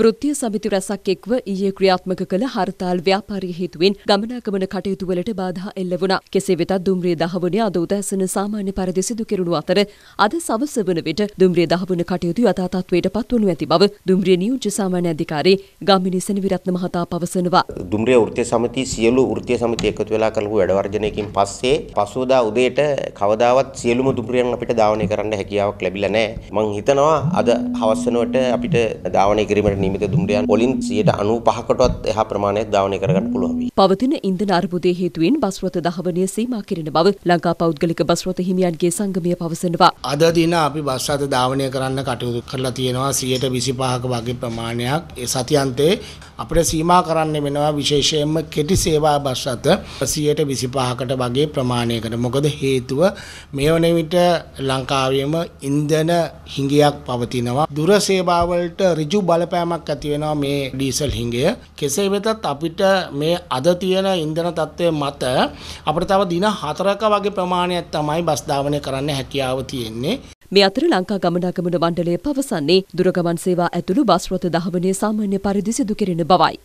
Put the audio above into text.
වෘත්තීය සමිති රැසක් එක්ව ඊයේ ක්‍රියාත්මක කළ හර්තාල් ව්‍යාපාරී හේතුවෙන් ගමනාගමන කටයුතු වලට බාධා එල්ල වුණා. කෙසේ වෙතත් දුම්රිය දහවන අද උදෑසන සාමාන්‍ය පරිදි සිදු කෙරුණු අතර අද සවස වන විට දුම්රිය දහවන කටයුතු යථා තත්ත්වයට පත්වනු ඇති බව දුම්රිය නියෝජ්‍ය සාමාන්‍ය අධිකාරී ගම්මිනි සෙනවිරත්න මහතා පවසනවා. දුම්රිය වෘත්තීය සමිති සියලු වෘත්තීය සමිති එකතු වෙලා කරපු වැඩ වර්ජනයකින් පස්සේ පසුවදා උදේට කවදාවත් සියලුම දුම්රියන් අපිට ධාවනය කරන්න හැකියාවක් ලැබිලා නැහැ. මං හිතනවා අද හවස් වෙනකොට අපිට ධාවනය කිරීමට නියමිත දුම්රියන් වලින් 95කටවත් එහා ප්‍රමාණයක් ධාවනය කරගන්න පුළුවන් වී. පවතින ඉන්ධන අර්බුදයේ හේතුවෙන් බස් රථ දහවණය සීමා කිරීම බව ලංකා පෞද්ගලික බස් රථ හිමියන්ගේ සංගමය පවසනවා. අද දින අපි බස් රථ ධාවනය කරන්න කටයුතු කරලා තියෙනවා 125ක වගේ ප්‍රමාණයක්. ඒ සතියන්තේ අපිට සීමා කරන්න වෙනවා විශේෂයෙන්ම කෙටි සේවා බස් රථ 125කට වගේ ප්‍රමාණයකට. මොකද හේතුව මේ වන විට ලංකාවේම ඉන්ධන හිඟයක් පවතිනවා. දුර සේවාවලට ඍජු බලපෑම බලපෑමක් ඇති වෙනවා මේ ඩීසල් හිඟය. කෙසේ වෙතත් අපිට මේ අද තියෙන ඉන්ධන තත්ත්වය මත අපිට තව දින 4ක වගේ ප්‍රමාණයක් තමයි බස් ධාවනය කරන්න හැකියාව තියෙන්නේ. මේ අතර ලංකා ගමනාගමන මණ්ඩලය පවසන්නේ දුරගමන් සේවා ඇතුළු බස් රථ ධාවනය සාමාන්‍ය පරිදි සිදු කෙරෙන බවයි.